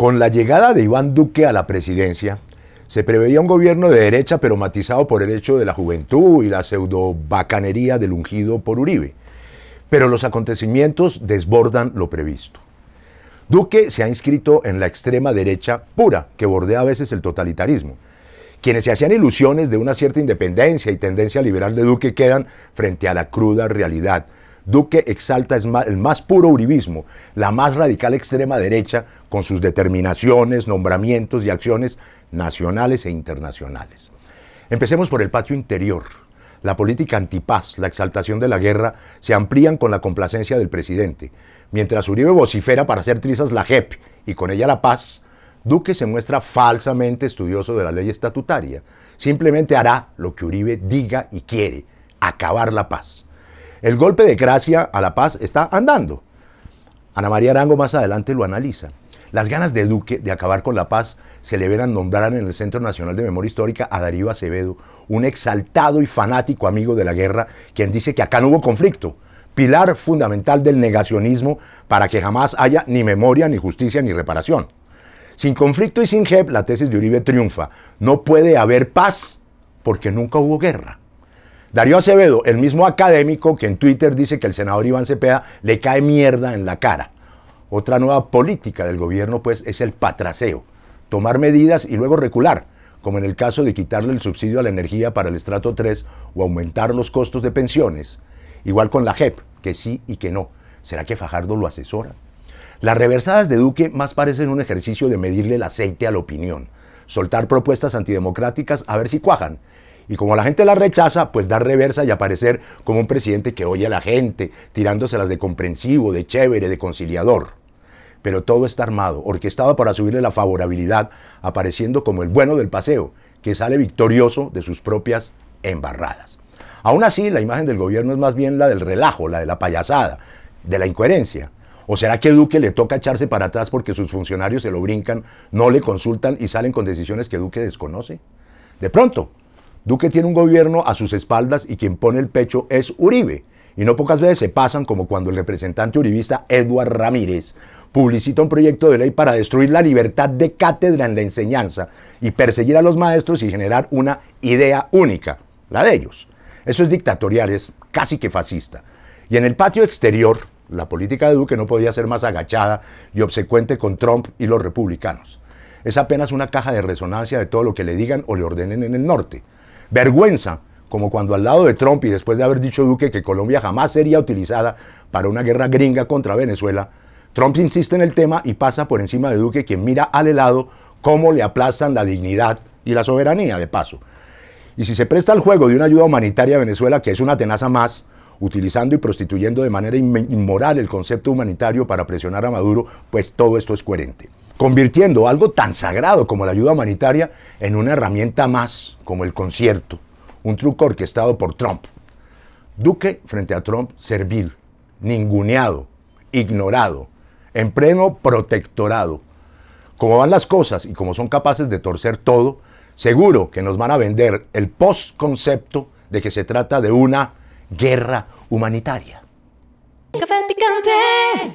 Con la llegada de Iván Duque a la presidencia, se preveía un gobierno de derecha, pero matizado por el hecho de la juventud y la pseudo bacanería del ungido por Uribe. Pero los acontecimientos desbordan lo previsto. Duque se ha inscrito en la extrema derecha pura, que bordea a veces el totalitarismo. Quienes se hacían ilusiones de una cierta independencia y tendencia liberal de Duque quedan frente a la cruda realidad Duque exalta el más puro uribismo, la más radical extrema derecha, con sus determinaciones, nombramientos y acciones nacionales e internacionales. Empecemos por el patio interior. La política antipaz, la exaltación de la guerra, se amplían con la complacencia del presidente. Mientras Uribe vocifera para hacer trizas la JEP y con ella la paz, Duque se muestra falsamente estudioso de la ley estatutaria. Simplemente hará lo que Uribe diga y quiere, acabar la paz. El golpe de gracia a la paz está andando. Ana María Arango más adelante lo analiza. Las ganas de Duque de acabar con la paz se le verán nombrar en el Centro Nacional de Memoria Histórica a Darío Acevedo, un exaltado y fanático amigo de la guerra, quien dice que acá no hubo conflicto, pilar fundamental del negacionismo para que jamás haya ni memoria, ni justicia, ni reparación. Sin conflicto y sin jeb, la tesis de Uribe triunfa. No puede haber paz porque nunca hubo guerra. Darío Acevedo, el mismo académico que en Twitter dice que el senador Iván Cepeda le cae mierda en la cara. Otra nueva política del gobierno, pues, es el patraseo. Tomar medidas y luego recular, como en el caso de quitarle el subsidio a la energía para el estrato 3 o aumentar los costos de pensiones. Igual con la JEP, que sí y que no. ¿Será que Fajardo lo asesora? Las reversadas de Duque más parecen un ejercicio de medirle el aceite a la opinión, soltar propuestas antidemocráticas a ver si cuajan y como la gente la rechaza, pues da reversa y aparecer como un presidente que oye a la gente, tirándoselas de comprensivo, de chévere, de conciliador. Pero todo está armado, orquestado para subirle la favorabilidad, apareciendo como el bueno del paseo, que sale victorioso de sus propias embarradas. Aún así, la imagen del gobierno es más bien la del relajo, la de la payasada, de la incoherencia. ¿O será que Duque le toca echarse para atrás porque sus funcionarios se lo brincan, no le consultan y salen con decisiones que Duque desconoce? De pronto, Duque tiene un gobierno a sus espaldas y quien pone el pecho es Uribe. Y no pocas veces se pasan como cuando el representante uribista Edward Ramírez publicita un proyecto de ley para destruir la libertad de cátedra en la enseñanza y perseguir a los maestros y generar una idea única, la de ellos. Eso es dictatorial, es casi que fascista. Y en el patio exterior, la política de Duque no podía ser más agachada y obsecuente con Trump y los republicanos. Es apenas una caja de resonancia de todo lo que le digan o le ordenen en el norte. Vergüenza, como cuando al lado de Trump y después de haber dicho Duque que Colombia jamás sería utilizada para una guerra gringa contra Venezuela, Trump insiste en el tema y pasa por encima de Duque, quien mira al helado cómo le aplastan la dignidad y la soberanía, de paso. Y si se presta al juego de una ayuda humanitaria a Venezuela, que es una tenaza más, utilizando y prostituyendo de manera inmoral el concepto humanitario para presionar a Maduro, pues todo esto es coherente convirtiendo algo tan sagrado como la ayuda humanitaria en una herramienta más, como el concierto, un truco orquestado por Trump. Duque frente a Trump servil, ninguneado, ignorado, en pleno protectorado. Como van las cosas y como son capaces de torcer todo, seguro que nos van a vender el postconcepto de que se trata de una guerra humanitaria. picante.